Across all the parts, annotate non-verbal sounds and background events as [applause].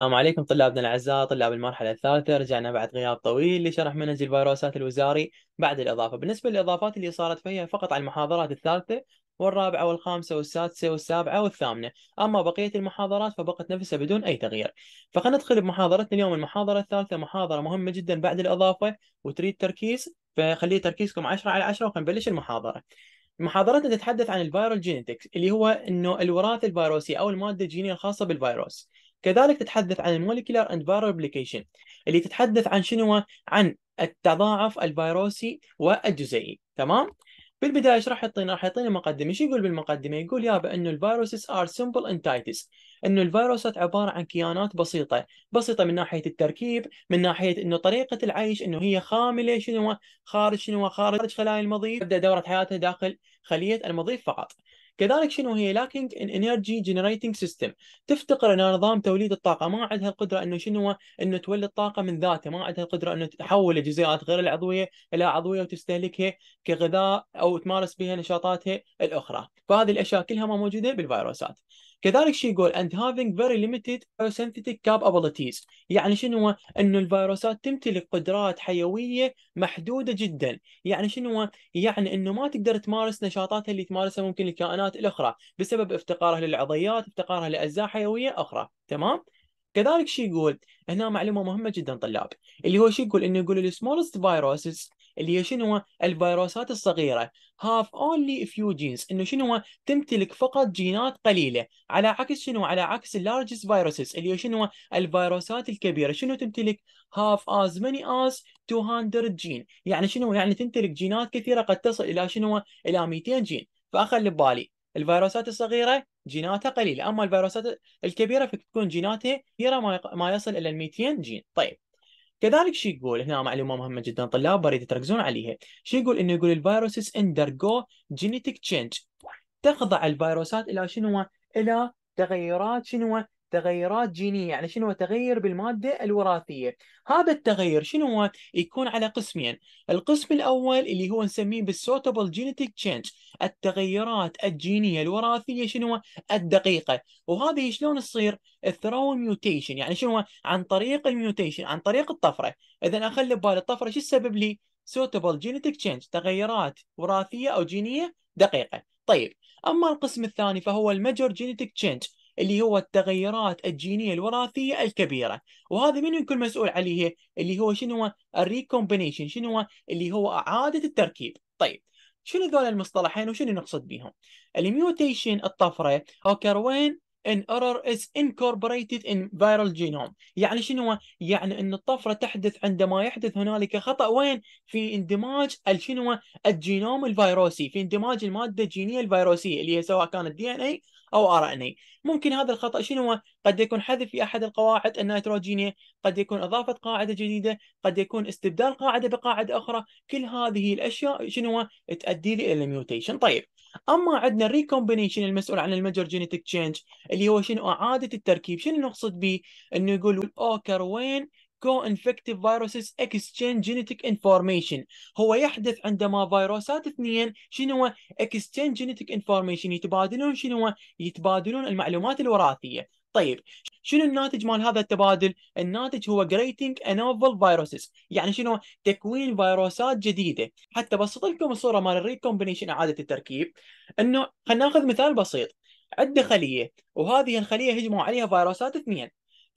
السلام عليكم طلابنا الأعزاء طلاب المرحلة الثالثة رجعنا بعد غياب طويل لشرح منهج الفيروسات الوزاري بعد الإضافة بالنسبة للإضافات اللي صارت فيها فقط على المحاضرات الثالثة والرابعة والخامسة والسادسة والسابعة والثامنة أما بقية المحاضرات فبقت نفسها بدون أي تغيير فخلينا ندخل بمحاضرتنا اليوم المحاضرة الثالثة محاضرة مهمة جدا بعد الإضافة وتريد تركيز فخلي تركيزكم 10 على 10 وخلينا نبلش المحاضرة محاضرتنا تتحدث عن الفيرال جينيتكس اللي هو انه الوراثه الفيروسيه او الماده الجينيه الخاصه بالفيروس كذلك تتحدث عن المولكيولار اند فايرال ريبليكيشن اللي تتحدث عن شنو عن التضاعف الفيروسي والجزيئي تمام بالبدايه ايش راح يعطينا؟ راح يعطينا مقدمه، ايش يقول بالمقدمه؟ يقول يابا انه الفيروسز ار سمبل انتايتس، انه الفيروسات عباره عن كيانات بسيطه، بسيطه من ناحيه التركيب، من ناحيه انه طريقه العيش انه هي خامله شنو خارج شنو خارج خلايا المضيف، تبدا دوره حياتها داخل خليه المضيف فقط. كذلك شنو هي لاكينج ان انرجي جنريتنج سيستم تفتقر الى نظام توليد الطاقه ما عندها القدره انه شنو انه تولد طاقه من ذاتها ما عندها القدره انه تحول الجزيئات غير العضويه الى عضويه وتستهلكها كغذاء او تمارس بها نشاطاتها الاخرى فهذه الاشياء كلها ما موجوده بالفيروسات كذلك شو يقول and having very limited photosynthetic capabilities يعني شنو انه الفيروسات تمتلك قدرات حيويه محدوده جدا يعني شنو يعني انه ما تقدر تمارس نشاطاتها اللي تمارسها ممكن الكائنات الاخرى بسبب افتقارها للعضيات افتقارها لاجزاء حيويه اخرى تمام كذلك شو يقول هنا معلومه مهمه جدا طلاب اللي هو شو يقول انه يقول السمولست فيروسز اللي هي شنو الفيروسات الصغيره هاف اونلي فيو جينز انه شنو تمتلك فقط جينات قليله على عكس شنو على عكس اللارجست فيروسز اللي هي شنو الفيروسات الكبيره شنو تمتلك هاف از ماني از 200 جين يعني شنو يعني تمتلك جينات كثيره قد تصل الى شنو الى 200 جين فاخل ببالي الفيروسات الصغيره جيناتها قليله اما الفيروسات الكبيره فتكون جيناتها كثيره ما يصل الى 200 جين طيب كذلك شي يقول هنا معلومه مهمه جدا طلاب اريد تركزون عليها شي يقول انه يقول الفيروسز اندرجو جينيتك تشينج تخضع الفيروسات الى شنو الى تغيرات شنو تغيرات جينيه يعني شنو تغير بالماده الوراثيه هذا التغير شنو يكون على قسمين القسم الاول اللي هو نسميه بالسوتبل جينيتيك تشينج التغيرات الجينيه الوراثيه شنو الدقيقه وهذه شلون تصير ثرو ميوتيشن يعني شنو عن طريق الميوتيشن عن طريق الطفره اذا اخلي ببالي الطفره شو السبب لي سوتبل جينيتيك تشينج تغيرات وراثيه او جينيه دقيقه طيب اما القسم الثاني فهو الميجور جينيتيك تشينج اللي هو التغيرات الجينيه الوراثيه الكبيره وهذا من يكون مسؤول عليه اللي هو شنو هو الريكومبينيشن شنو هو اللي هو اعاده التركيب طيب شنو ذول المصطلحين وشنو نقصد بهم الميوتيشن الطفره اوكر وين ان ايرور از انكوربوريتد ان فايرال جينوم يعني شنو يعني ان الطفره تحدث عندما يحدث هنالك خطا وين في اندماج الشنو الجينوم الفيروسي في اندماج الماده الجينيه الفيروسيه اللي هي سواء كانت دي ان اي او ار ان اي ممكن هذا الخطا شنو هو قد يكون حذف في احد القواعد النيتروجينيه قد يكون اضافه قاعده جديده قد يكون استبدال قاعده بقاعده اخرى كل هذه الاشياء شنو هو تؤدي لي الى الميوتيشن طيب اما عندنا الريكومبينيشن المسؤول عن الميجر جينيتك تشينج اللي هو شنو اعاده التركيب شنو نقصد به انه يقول اوكر وين co-infective viruses exchange genetic information هو يحدث عندما فيروسات اثنين شنو exchange genetic information يتبادلون شنو يتبادلون المعلومات الوراثية طيب شنو الناتج مال هذا التبادل الناتج هو creating a novel viruses يعني شنو تكوين فيروسات جديدة حتى بسط لكم الصورة مال recombination إعادة التركيب انه خلنا ناخذ مثال بسيط عنده خلية وهذه الخلية هجموا عليها فيروسات اثنين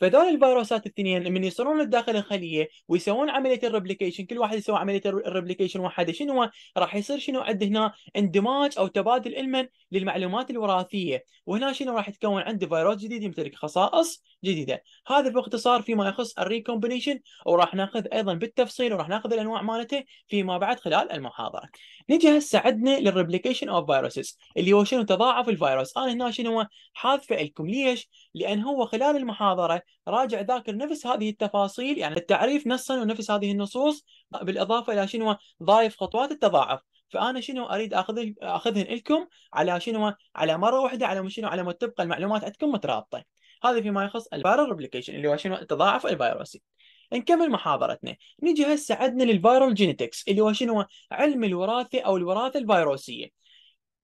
فدول الفيروسات الاثنين من يصيرون للداخل الخليه ويسوون عمليه الريبليكيشن كل واحد يسوي عمليه الريبليكيشن وحده شنو راح يصير شنو عند هنا اندماج او تبادل المن للمعلومات الوراثيه وهنا شنو راح يتكون عندي فيروس جديد يمتلك خصائص جديده هذا باختصار فيما يخص الريكومبينيشن وراح ناخذ ايضا بالتفصيل وراح ناخذ الانواع مالته فيما بعد خلال المحاضره نجي هسه عندنا للريبليكيشن اوف فيروسز اللي هو شنو تضاعف الفيروس انا آه، هنا شنو حاذفه لكم ليش لان هو خلال المحاضره راجع ذاكر نفس هذه التفاصيل يعني التعريف نصا ونفس هذه النصوص بالاضافه الى شنو ضايف خطوات التضاعف فانا شنو اريد اخذ اخذهن لكم على شنو على مره واحده على شنو على ما تبقى المعلومات عندكم مترابطه هذا فيما يخص الفايرال ريبليكيشن اللي هو شنو التضاعف الفيروسي نكمل محاضرتنا نجي هسه عندنا للفايرال جينيتكس اللي هو شنو علم الوراثه او الوراثه الفيروسيه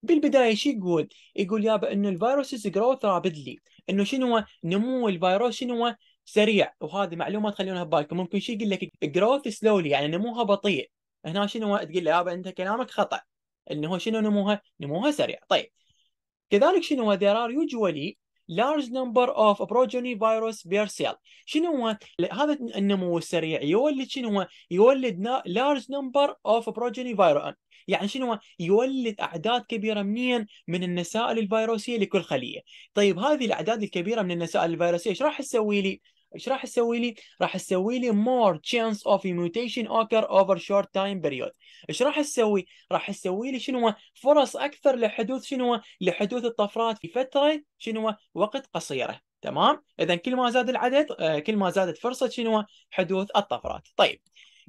بالبدايه شو يقول؟ يقول يابا انه الفيروسز جروث رابدلي انه شنو نمو الفيروس شنو سريع وهذه معلومه تخلونها ببالكم ممكن شي يقول لك جروث سلولي يعني نموها بطيء هنا شنو تقول له يابا انت كلامك خطا انه هو شنو نموها نموها سريع طيب كذلك شنو there are usually large number of progeny virus per cell شنو هو هذا النمو السريع يولد شنو هو يولد large number of progeny virus يعني شنو يولد اعداد كبيره منين من النسائل الفيروسيه لكل خليه طيب هذه الاعداد الكبيره من النسائل الفيروسيه ايش راح تسوي لي ايش راح تسوي لي؟ راح تسوي لي مور تشانس اوف ميوتيشن اوكر اوفر شورت تايم بيريود ايش راح تسوي؟ راح تسوي لي شنو؟ فرص اكثر لحدوث شنو؟ لحدوث الطفرات في فتره شنو؟ وقت قصيره، تمام؟ اذا كل ما زاد العدد آه، كل ما زادت فرصه شنو؟ حدوث الطفرات. طيب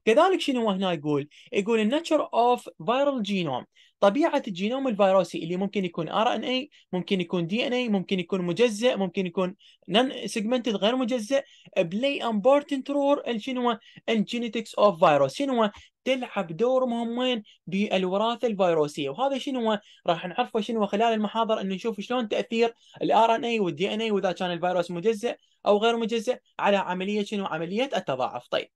كذلك شنو هنا يقول؟ يقول النتشر اوف فايرال جينوم طبيعه الجينوم الفيروسي اللي ممكن يكون ار ان اي ممكن يكون دي ان اي ممكن يكون مجزء ممكن يكون نن سيجمنتد غير مجزء بلاي امبورتنت رول شنو الجينيتكس اوف فيروس شنو تلعب دور مهم وين بالوراثه الفيروسيه وهذا شنو راح نعرفه شنو خلال المحاضر انه نشوف شلون تاثير الار ان اي والدي ان اي واذا كان الفيروس مجزء او غير مجزء على عمليه شنو عمليه التضاعف طيب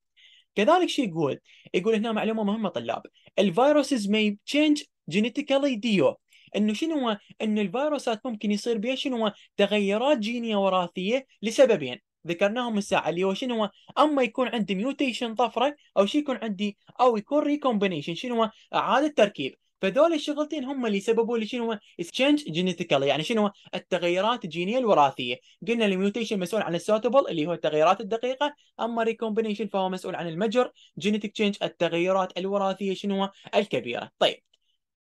كذلك شو يقول؟ يقول هنا معلومه مهمه طلاب الفيروسز may change genetically ديو انه شنو هو؟ انه الفيروسات ممكن يصير بها شنو هو؟ تغيرات جينيه وراثيه لسببين ذكرناهم الساعه اللي هو شنو هو؟ اما يكون عندي ميوتيشن طفره او شي يكون عندي او يكون ريكومبينيشن شنو هو؟ اعاده تركيب فذول الشغلتين هم اللي سببوا لي شنو هو تشينج يعني شنو هو التغيرات الجينيه الوراثيه قلنا الميوتيشن مسؤول عن السوتبل اللي هو التغيرات الدقيقه اما ريكومبينيشن فهو مسؤول عن المجر جينيتيك تشينج التغيرات الوراثيه شنو هو الكبيره طيب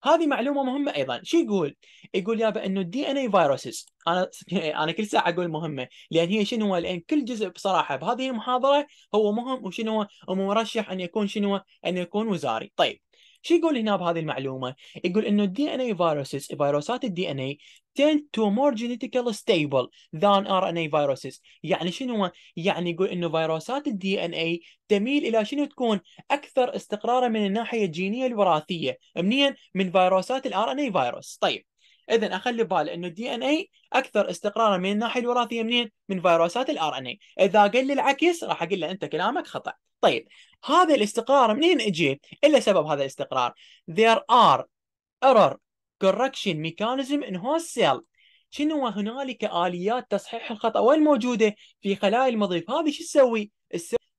هذه معلومة مهمة أيضا، شو يقول؟ يقول يابا إنه الدي إن إي فيروسز، أنا [laughs] أنا كل ساعة أقول مهمة، لأن هي شنو؟ لأن كل جزء بصراحة بهذه المحاضرة هو مهم وشنو؟ ومرشح أن يكون شنو؟ أن يكون وزاري، طيب. شو يقول هنا بهذه المعلومه؟ يقول انه الدي ان اي فيروسز فيروسات الدي ان اي tend to more genetically stable than RNA viruses يعني شنو يعني يقول انه فيروسات الدي ان اي تميل الى شنو تكون اكثر استقرارا من الناحيه الجينيه الوراثيه منين من فيروسات الار ان اي فيروس طيب اذا اخلي بال انه الدي ان اي اكثر استقرارا من الناحيه الوراثيه منين؟ من فيروسات الار ان اي، اذا قال لي العكس راح اقول له انت كلامك خطا. طيب هذا الاستقرار منين اجي؟ الا سبب هذا الاستقرار. There are error correction mechanism in host cell. شنو هنالك اليات تصحيح الخطا وين موجوده؟ في خلايا المضيف هذه شو تسوي؟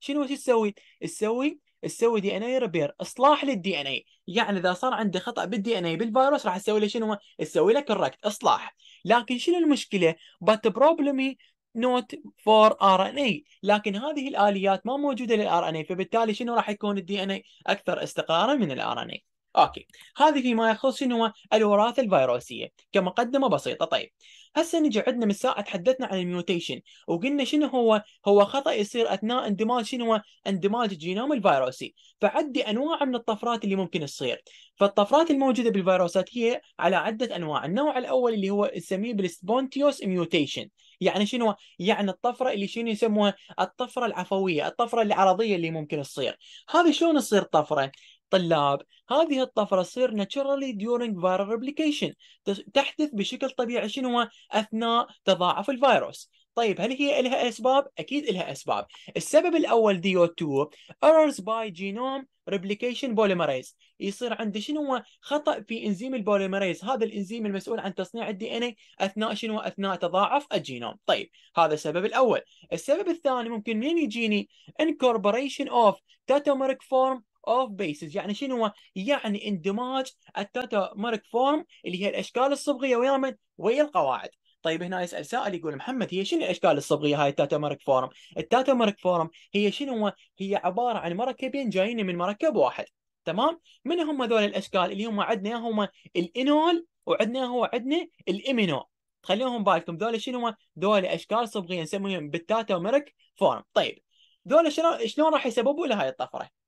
شنو شو تسوي؟ تسوي تسوي دي ان اي ريبير اصلاح للدي ان اي يعني اذا صار عندي خطا بالدي ان اي بالفيروس راح اسوي له شنو اسوي لك كوركت اصلاح لكن شنو المشكله بات بروبلمي نوت فور ار ان اي لكن هذه الاليات ما موجوده للار ان اي فبالتالي شنو راح يكون الدي ان اي اكثر استقرارا من الار ان اي اوكي هذه فيما يخص شنو الوراثه الفيروسيه كمقدمه بسيطه طيب هسه نجي عندنا من ساعه تحدثنا عن الميوتيشن وقلنا شنو هو هو خطا يصير اثناء اندماج شنو اندماج الجينوم الفيروسي فعدي انواع من الطفرات اللي ممكن تصير فالطفرات الموجوده بالفيروسات هي على عده انواع النوع الاول اللي هو نسميه بالسبونتيوس ميوتيشن يعني شنو يعني الطفره اللي شنو يسموها الطفره العفويه الطفره العرضيه اللي ممكن تصير هذه شلون تصير طفره الطلاب هذه الطفره تصير naturally during viral replication تحدث بشكل طبيعي شنو هو اثناء تضاعف الفيروس طيب هل هي لها اسباب؟ اكيد لها اسباب. السبب الاول دي 2 errors by genome replication polymerase يصير عندي شنو خطا في انزيم البوليمريز هذا الانزيم المسؤول عن تصنيع الدي ان اي اثناء شنو اثناء تضاعف الجينوم طيب هذا السبب الاول السبب الثاني ممكن منين يجيني incorporation of tautomeric form اوف بيسز يعني شنو هو؟ يعني اندماج التاتا مارك فورم اللي هي الاشكال الصبغيه ويا من ويا القواعد طيب هنا يسال سائل يقول محمد هي شنو الاشكال الصبغيه هاي مارك فورم؟ التاتا مارك فورم هي شنو هو؟ هي عباره عن مركبين جايين من مركب واحد تمام؟ من هم هذول الاشكال اللي هم عندنا هم الانول وعندنا هو عندنا الامينو خليهم بالكم ذول شنو ذول اشكال صبغيه نسميهم بالتاتا مارك فورم طيب ذول شلون راح يسببوا لهاي الطفره؟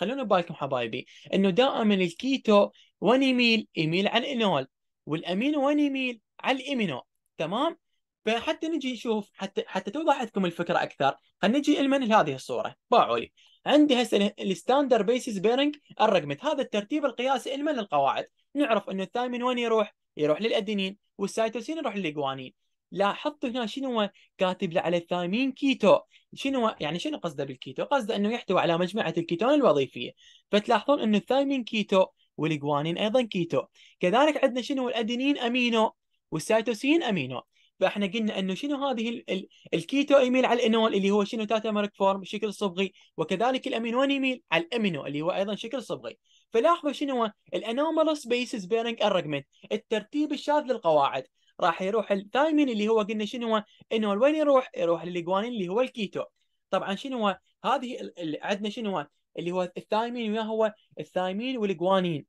خلونا ببالكم حبايبي انه دائما الكيتو وين يميل؟ يميل على الانول والامينو وين يميل؟ على الامينو تمام؟ فحتى نجي نشوف حتى حتى توضح لكم الفكره اكثر خلينا نجي المن لهذه الصوره باعوا لي عندي هسه الستاندر بيسز بيرنج الرقمت هذا الترتيب القياسي المن للقواعد نعرف انه الثايمين وين يروح؟ يروح للادينين والسايتوسين يروح للجوانين لاحظت هنا شنو كاتب له على الثايمين كيتو شنو يعني شنو قصده بالكيتو قصده انه يحتوي على مجموعه الكيتون الوظيفيه فتلاحظون انه الثايمين كيتو والجوانين ايضا كيتو كذلك عندنا شنو الادينين امينو والسيتوسين امينو فاحنا قلنا انه شنو هذه ال ال الكيتو يميل على الانول اللي هو شنو تاتامرك فورم شكل صبغي وكذلك الامينون يميل على الامينو اللي هو ايضا شكل صبغي فلاحظوا شنو الانومالوس بيسز بيرنج ارجمنت الترتيب الشاذ للقواعد راح يروح الثايمين اللي هو قلنا شنو انه وين يروح؟ يروح للجوانين اللي هو الكيتو طبعا شنو هذه عندنا شنو اللي هو الثايمين ويا هو الثايمين والجوانين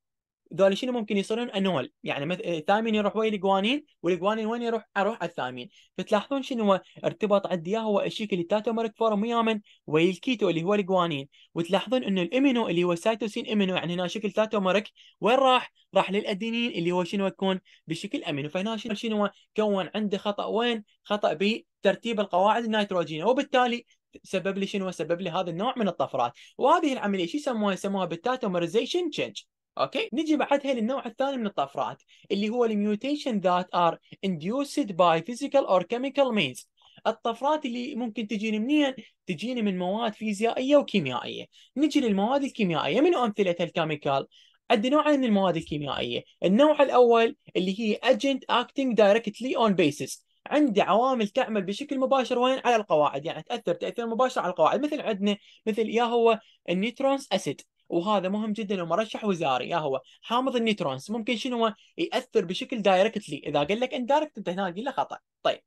ذول شنو ممكن يصيرون انول يعني مثل آه، الثامين يروح ويا الجوانين والجوانين وين يروح؟ اروح على الثامين فتلاحظون شنو هو ارتبط عندي هو الشكل التاتومرك فورم ويا من؟ ويا الكيتو اللي هو الجوانين وتلاحظون انه الامينو اللي هو السيتوسين امينو يعني هنا شكل تاتومرك وين راح؟ راح للادينين اللي هو شنو يكون بشكل امينو فهنا شنو كون عنده خطا وين؟ خطا بترتيب القواعد النيتروجينيه وبالتالي سبب لي شنو؟ سبب لي هذا النوع من الطفرات، وهذه العمليه شو يسموها؟ يسموها بالتاتومرزيشن تشينج. اوكي نجي بعدها للنوع الثاني من الطفرات اللي هو الميوتيشن ذات ار انديوسد باي فيزيكال اور كيميكال مينز الطفرات اللي ممكن تجيني منين؟ تجيني من مواد فيزيائيه وكيميائيه. نجي للمواد الكيميائيه، منو امثله الكيميكال؟ عندي نوعين من المواد الكيميائيه، النوع الاول اللي هي agent acting directly on basis، عندي عوامل تعمل بشكل مباشر وين على القواعد يعني تاثر تاثير مباشر على القواعد مثل عندنا مثل يا هو النيوترونز اسيد وهذا مهم جدا ومرشح وزاري يا هو حامض النيوترونز ممكن شنو هو ياثر بشكل دايركتلي اذا قال لك اندايركت انت هنا قيل له خطا طيب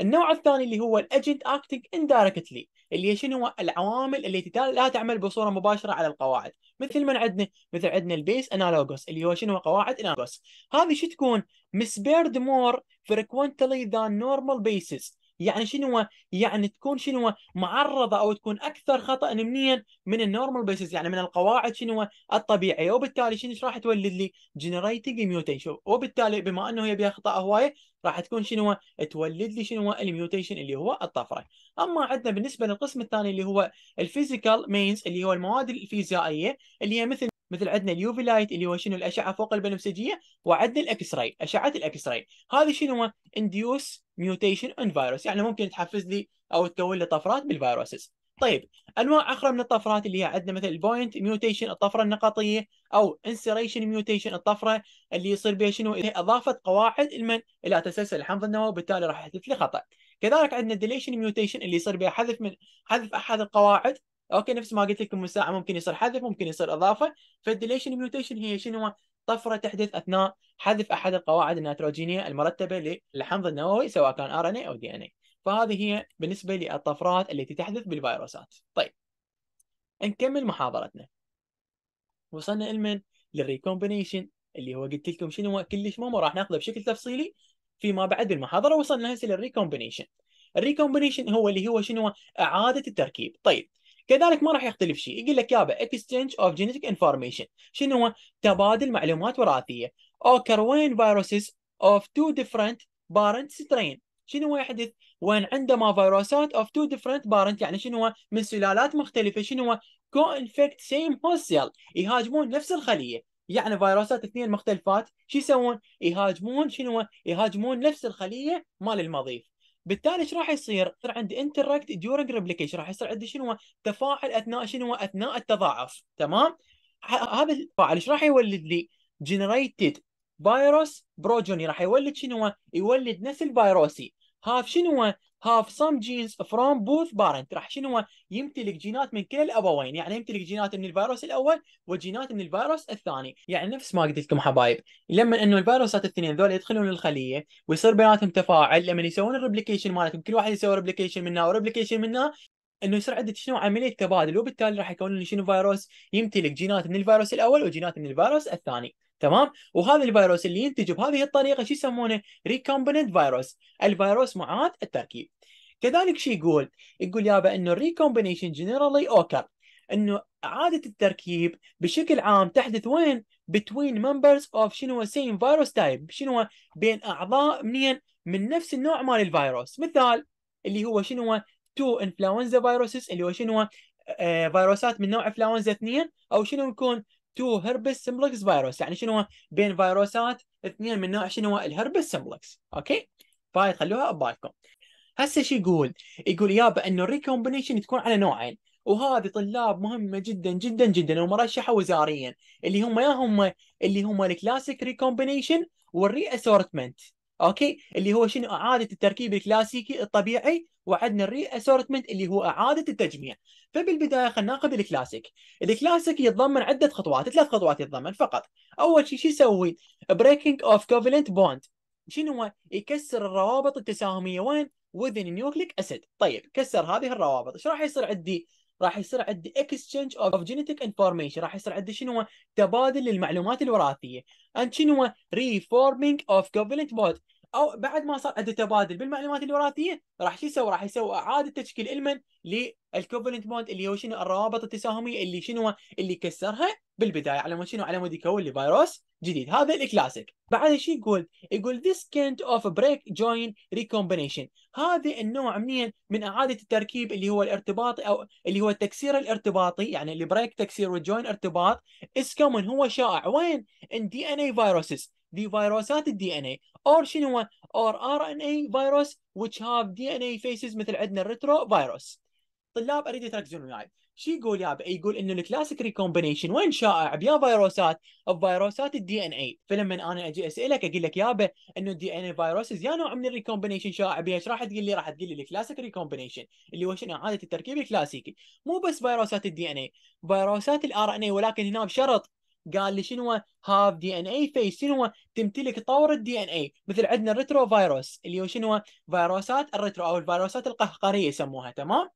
النوع الثاني اللي هو الاجنت اكتنج اندايركتلي اللي هي شنو هو العوامل التي لا تعمل بصوره مباشره على القواعد مثل من عندنا مثل عندنا البيس انالوجوس اللي هو شنو هو قواعد انالوجوس هذه شو تكون مسبيرد مور فريكونتلي ذان نورمال بيسز يعني شنو يعني تكون شنو معرضه او تكون اكثر خطا نمنيا من النورمال بيسز يعني من القواعد شنو الطبيعيه وبالتالي شنو راح تولد لي جنريتنج ميوتيشن وبالتالي بما انه هي بها خطا هوايه راح تكون شنو تولد لي شنو الميوتيشن اللي هو الطفره اما عندنا بالنسبه للقسم الثاني اللي هو الفيزيكال مينز اللي هو المواد الفيزيائيه اللي هي مثل مثل عندنا اليوفي لايت اللي هو شنو الاشعه فوق البنفسجيه وعندنا الاكس راي اشعه الاكس راي هذه شنو انديوس ميوتيشن ان فيروس يعني ممكن تحفز لي او تكون لي طفرات بالفيروسز طيب انواع اخرى من الطفرات اللي هي عندنا مثل البوينت ميوتيشن الطفره النقطيه او انسريشن ميوتيشن الطفره اللي يصير بها شنو اضافه قواعد المن الى تسلسل الحمض النووي وبالتالي راح يحدث لي خطا كذلك عندنا ديليشن ميوتيشن اللي يصير بها حذف من حذف احد القواعد اوكي نفس ما قلت لكم مساعة ممكن يصير حذف ممكن يصير اضافه فالديليشن ميوتيشن هي شنو طفره تحدث اثناء حذف احد القواعد النيتروجينيه المرتبه للحمض النووي سواء كان ار ان اي او دي ان اي فهذه هي بالنسبه للطفرات التي تحدث بالفيروسات طيب نكمل محاضرتنا وصلنا المن للريكومبينيشن اللي هو قلت لكم شنو هو كلش مو راح ناخذه بشكل تفصيلي فيما بعد بالمحاضره وصلنا هسه للريكومبينيشن الريكومبينيشن هو اللي هو شنو اعاده التركيب طيب كذلك ما راح يختلف شيء يقول لك يابا اكستشينج اوف جينيتك انفورميشن شنو هو تبادل معلومات وراثيه اوكر وين فيروسز اوف تو ديفرنت بارنت سترين شنو هو يحدث وين عندما فيروسات اوف تو ديفرنت بارنت يعني شنو هو من سلالات مختلفه شنو هو كو انفكت سيم هوست سيل يهاجمون نفس الخليه يعني فيروسات اثنين مختلفات شو يسوون؟ يهاجمون شنو؟ يهاجمون نفس الخليه مال المضيف، بالتالي ايش راح يصير؟ يصير عندي انتراكت ديورنج ريبليكيشن راح يصير عندي شنو تفاعل اثناء شنو اثناء التضاعف تمام؟ هذا التفاعل ايش راح يولد لي؟ جنريتد فيروس بروجوني راح يولد شنو؟ يولد نسل فيروسي هذا شنو هاف سام جينز فروم بوث بارنت راح شنو هو يمتلك جينات من كلا الابوين يعني يمتلك جينات من الفيروس الاول وجينات من الفيروس الثاني يعني نفس ما قلت لكم حبايب لما انه الفيروسات الاثنين ذول يدخلون الخليه ويصير بيناتهم تفاعل لما يسوون الريبليكيشن مالتهم كل واحد يسوي ريبليكيشن منها وريبليكيشن منها انه يصير عندك شنو عمليه تبادل وبالتالي راح يكون شنو فيروس يمتلك جينات من الفيروس الاول وجينات من الفيروس الثاني تمام وهذا الفيروس اللي ينتج بهذه الطريقه شو يسمونه ريكومبوننت فيروس الفيروس معاد التركيب كذلك شو يقول يقول يابا انه الريكومبينيشن جنرالي اوكر انه اعاده التركيب بشكل عام تحدث وين between members of شنو same virus type شنو بين اعضاء منين من نفس النوع مال الفيروس مثال اللي هو شنو تو انفلونزا فيروسز اللي هو شنو آه، فيروسات من نوع انفلونزا اثنين او شنو يكون تو هربس سمبلكس فيروس يعني شنو بين فيروسات اثنين من نوع شنو الهربس سمبلكس اوكي فهاي خلوها ببالكم هسه شو يقول؟ يقول يابا انه الريكومبينيشن تكون على نوعين وهذه طلاب مهمه جدا جدا جدا ومرشحه وزاريا اللي هم يا هم اللي هم الكلاسيك ريكومبينيشن والري اسورتمنت اوكي اللي هو شنو اعاده التركيب الكلاسيكي الطبيعي وعندنا الري اسورتمنت اللي هو اعاده التجميع فبالبدايه خلينا ناخذ الكلاسيك الكلاسيك يتضمن عده خطوات ثلاث خطوات يتضمن فقط اول شيء شو يسوي بريكنج اوف كوفلنت بوند شنو هو يكسر الروابط التساهميه وين وذن نيوكليك اسيد طيب كسر هذه الروابط ايش راح يصير عندي راح يصير عندي اكسشينج اوف جينيتك انفورميشن راح يصير عندي شنو تبادل للمعلومات الوراثيه اند شنو ريفورمينج اوف كوفلنت بود او بعد ما صار عنده تبادل بالمعلومات الوراثيه راح شو يسوي؟ راح يسوي اعاده تشكيل المن للكوفلنت بوند اللي هو شنو الروابط التساهميه اللي شنو اللي كسرها بالبدايه على مود شنو على مود يكون لي فيروس جديد هذا الكلاسيك بعد شو يقول؟ يقول this kind of break جوين recombination هذا النوع منين من اعاده التركيب اللي هو الارتباط او اللي هو التكسير الارتباطي يعني البريك تكسير وجوين ارتباط is هو شائع وين؟ ان دي ان اي فيروسز دي فيروسات الدي ان اي اور شنو هو اور ار فيروس RNA virus which ان اي فيسز مثل عندنا الريترو فيروس طلاب اريد تركزون وياي شو يقول يابا يقول انه الكلاسيك ريكومبينيشن وين شائع بيا فيروسات بفيروسات الدي ان اي فلما انا اجي اسالك اقول لك يابا انه الدي ان اي فيروسز يا نوع من الريكومبينيشن شائع بيا ايش راح تقول لي راح تقول لي الكلاسيك ريكومبينيشن اللي هو شنو اعاده التركيب الكلاسيكي مو بس فيروسات الدي ان اي فيروسات الار ان اي ولكن هنا بشرط قال لي شنو هاف دي ان اي فيس شنو تمتلك طور الدي ان اي مثل عندنا الريترو فيروس اللي هو شنو فيروسات الريترو او الفيروسات القهقريه يسموها تمام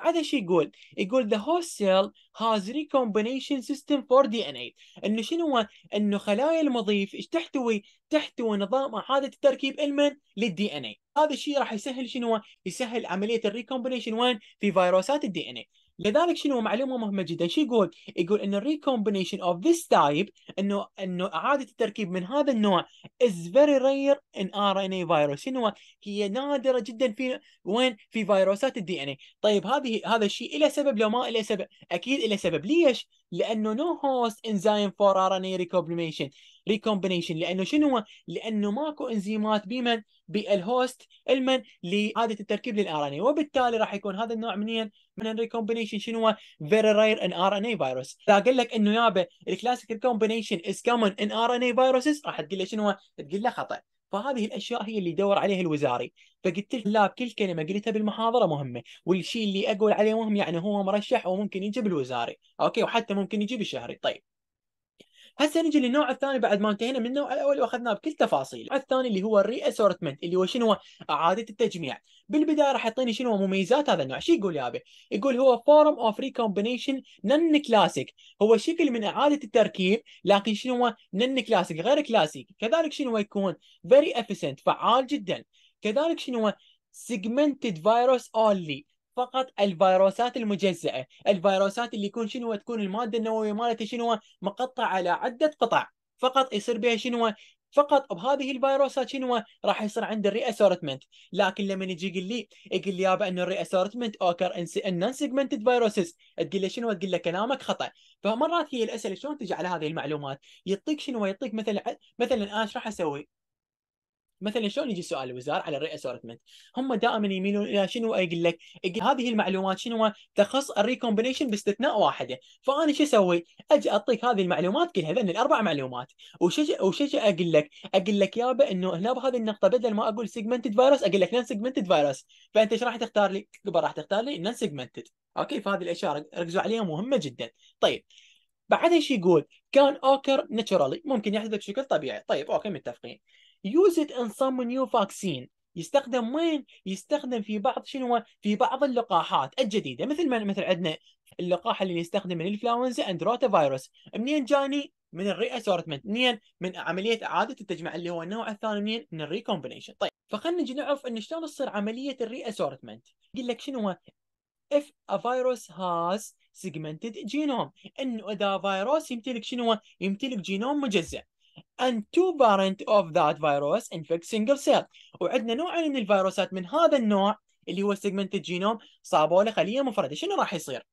هذا شو يقول؟ يقول the host cell has recombination system for DNA انه شنو انه خلايا المضيف ايش تحتوي؟ تحتوي نظام اعاده التركيب المن للدي ان اي، هذا الشيء راح يسهل شنو؟ يسهل عمليه الريكومبينيشن وين؟ في فيروسات الدي ان اي، لذلك شنو معلومه مهمه جدا شو يقول؟ يقول ان الريكومبينيشن اوف ذيس تايب انه انه اعاده التركيب من هذا النوع از فيري رير ان ار ان اي فيروس شنو هي نادره جدا في وين؟ في فيروسات الدي ان اي طيب هذه هذا الشيء له سبب لو ما له سبب اكيد له سبب ليش؟ لانه نو هوست انزيم فور ار ان اي ريكومبينيشن ريكومبينيشن لانه شنو لانه ماكو انزيمات بمن بالهوست المن لاعاده التركيب للار ان اي وبالتالي راح يكون هذا النوع منين من الريكومبينيشن شنو فيري رير ان ار ان اي فيروس اذا قال لك انه يابا الكلاسيك ريكومبينيشن از كومن ان ار ان اي فيروسز راح تقول له شنو تقول له خطا فهذه الاشياء هي اللي يدور عليها الوزاري فقلت لك لا كل كلمه قلتها بالمحاضره مهمه والشيء اللي اقول عليه مهم يعني هو مرشح وممكن يجيب الوزاري اوكي وحتى ممكن يجيب الشهري طيب هسه نجي للنوع الثاني بعد ما انتهينا من النوع الاول واخذناه بكل تفاصيله، الثاني اللي هو الري اسورتمنت اللي هو شنو هو اعاده التجميع، بالبدايه راح يعطيني شنو مميزات هذا النوع، شو يقول يابا؟ يقول هو فورم اوف ريكومبينيشن نن كلاسيك، هو شكل من اعاده التركيب لكن شنو هو نن كلاسيك غير كلاسيك، كذلك شنو هو يكون فيري افيسنت فعال جدا، كذلك شنو هو سيجمنتد فيروس اونلي فقط الفيروسات المجزئه، الفيروسات اللي يكون شنو تكون الماده النوويه مالتها شنو مقطعه على عده قطع، فقط يصير بها شنو فقط بهذه الفيروسات شنو راح يصير عند الري اسورتمنت لكن لما يجي يقول لي يقول لي يابا انه الري اسورتمنت اوكر ان سيجمنتد فيروسز تقول له شنو تقول له كلامك خطا فمرات هي الاسئله شلون تجي على هذه المعلومات يعطيك شنو يعطيك مثلا مثلا انا ايش راح اسوي مثلا شلون يجي سؤال الوزاره على الري اسورتمنت هم دائما يميلون الى شنو يقول لك إيه، هذه المعلومات شنو تخص الريكومبينيشن باستثناء واحده فانا شو اسوي اجي اعطيك هذه المعلومات كلها ذن الاربع معلومات وش وش اقول لك اقول لك يابا انه هنا بهذه النقطه بدل ما اقول سيجمنتد فيروس اقول لك نان سيجمنتد فيروس فانت ايش راح تختار لي؟ راح تختار لي نان سيجمنتد اوكي فهذه الاشياء ركزوا عليها مهمه جدا طيب بعدها ايش يقول؟ كان اوكر ناتشرالي ممكن يحدث بشكل طبيعي طيب اوكي متفقين use it in some new vaccine يستخدم وين؟ يستخدم في بعض شنو؟ في بعض اللقاحات الجديده مثل ما مثل عندنا اللقاح اللي نستخدمه للانفلونزا اند روتا فايروس منين جاني؟ من الري اسورتمنت منين؟ من عمليه اعاده التجمع اللي هو النوع الثاني منين؟ من الريكومبينيشن طيب فخلنا نجي نعرف انه شلون تصير عمليه الري اسورتمنت يقول لك شنو؟ if a virus has segmented genome انه اذا فيروس يمتلك شنو؟ يمتلك جينوم مجزأ and two parent of that virus infect single cell وعندنا نوعين من الفيروسات من هذا النوع اللي هو سيجمنت الجينوم صابوا له خليه مفرده شنو راح يصير؟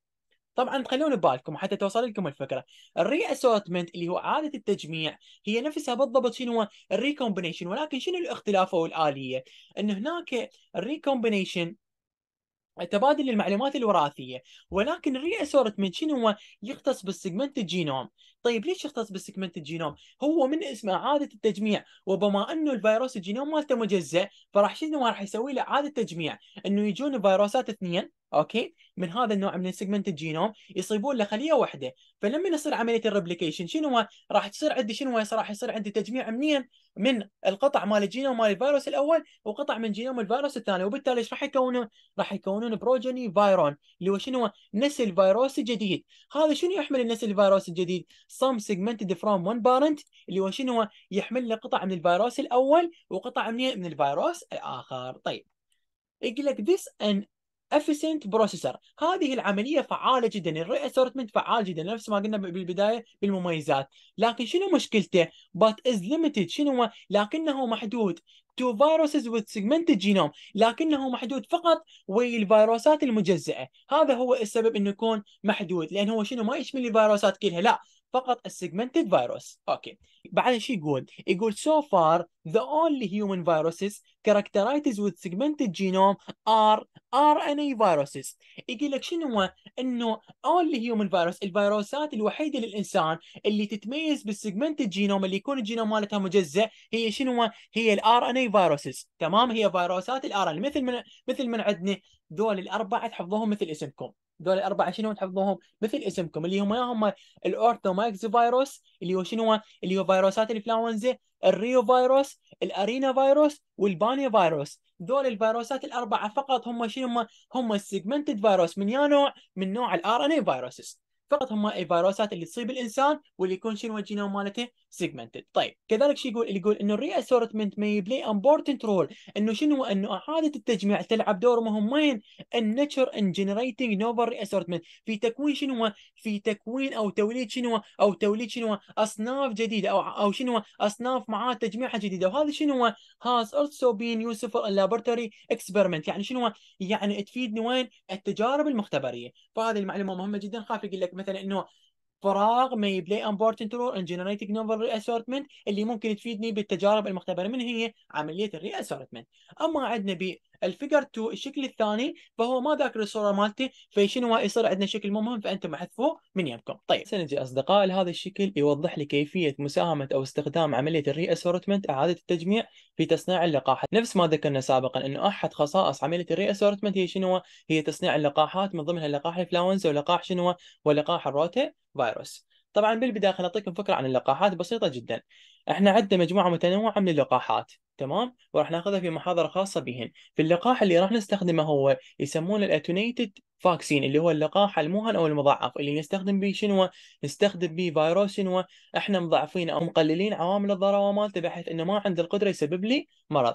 طبعا تخلون ببالكم حتى توصل لكم الفكره الري اسورتمنت اللي هو اعاده التجميع هي نفسها بالضبط شنو هو الريكومبينيشن ولكن شنو الاختلاف او الاليه؟ ان هناك الريكومبينيشن تبادل المعلومات الوراثيه ولكن الري من شنو هو يختص بالسيجمنت الجينوم طيب ليش يختص بالسيجمنت الجينوم هو من اسمه اعاده التجميع وبما انه الفيروس الجينوم مالته مجزء فراح شنو راح يسوي له اعاده تجميع انه يجون فيروسات اثنين اوكي من هذا النوع من السيجمنت الجينوم يصيبون له خليه واحده فلما يصير عمليه الريبليكيشن شنو راح تصير عندي شنو راح يصير عندي تجميع منين من القطع مال الجينوم مال الفيروس الاول وقطع من جينوم الفيروس الثاني وبالتالي ايش راح يكونون راح يكونون بروجيني فيرون اللي هو شنو نسل فيروسي جديد هذا شنو يحمل النسل الفيروسي الجديد some segmented فروم one بارنت اللي هو شنو يحمل له قطع من الفيروس الاول وقطع من من الفيروس الاخر طيب يقول لك this an افيسنت بروسيسر هذه العمليه فعاله جدا الري اسورتمنت فعال جدا نفس ما قلنا بالبدايه بالمميزات لكن شنو مشكلته بات از ليميتد شنو هو لكنه محدود تو فيروسز وذ سيجمنتد جينوم لكنه محدود فقط والفيروسات المجزئه هذا هو السبب انه يكون محدود لان هو شنو ما يشمل الفيروسات كلها لا فقط السيجمنتد فيروس اوكي بعد شو يقول يقول so far the only human viruses characterized with segmented genome are RNA viruses يقول لك شنو هو انه only human virus الفيروسات الوحيده للانسان اللي تتميز بالسيجمنتد جينوم اللي يكون الجينوم مالتها مجزء هي شنو هي الار ان اي فيروسز تمام هي فيروسات الار ان مثل من مثل من عندنا دول الاربعه تحفظوهم مثل اسمكم دول الأربعة شنو تحفظوهم مثل اسمكم اللي هم يا هم الاورثوماكس فيروس اللي هو شنو اللي هو فيروسات الانفلونزا الريو فيروس الارينا فيروس والباني فيروس دول الفيروسات الاربعه فقط هم شنو هم هم السيجمنتد فيروس من يا نوع من نوع الار ان اي فيروسز فقط هم الفيروسات اللي تصيب الانسان واللي يكون شنو الجينوم مالته سيجمنتد طيب كذلك شو يقول يقول انه الري اسورتمنت مي بلاي امبورتنت رول انه شنو انه اعاده التجميع تلعب دور مهم وين النتشر ان جنريتنج نوفر اسورتمنت في تكوين شنو في تكوين او توليد شنو او توليد شنو اصناف جديده او او شنو اصناف مع تجميعها جديده وهذا شنو هاز also بين يوسف laboratory يعني شنو يعني تفيدني وين التجارب المختبريه فهذه المعلومه مهمه جدا خاف يقول لك مثلا انه فراغ ما may امبورتنت رول ان in نوفل ري اسورتمنت اللي ممكن تفيدني بالتجارب المختبرة من هي عملية الري اسورتمنت أما عندنا الفيجر 2 الشكل الثاني فهو ما ذاكر الصوره مالته فشنو يصير عندنا شكل مو مهم فانتم حذفوه من يمكم طيب سنجي اصدقاء لهذا الشكل يوضح لي كيفيه مساهمه او استخدام عمليه الري اسورتمنت اعاده التجميع في تصنيع اللقاحات نفس ما ذكرنا سابقا انه احد خصائص عمليه الري اسورتمنت هي شنو هي تصنيع اللقاحات من ضمنها لقاح الانفلونزا ولقاح شنو ولقاح الروتا فيروس طبعا بالبدايه خليني اعطيكم فكره عن اللقاحات بسيطه جدا احنا عندنا مجموعه متنوعه من اللقاحات تمام وراح ناخذها في محاضره خاصه بهن في اللقاح اللي راح نستخدمه هو يسمونه الاتونيتد فاكسين اللي هو اللقاح المهن او المضعف اللي نستخدم به شنو نستخدم به فيروس شنو احنا مضاعفين او مقللين عوامل الضراوه مالته بحيث انه ما عنده القدره يسبب لي مرض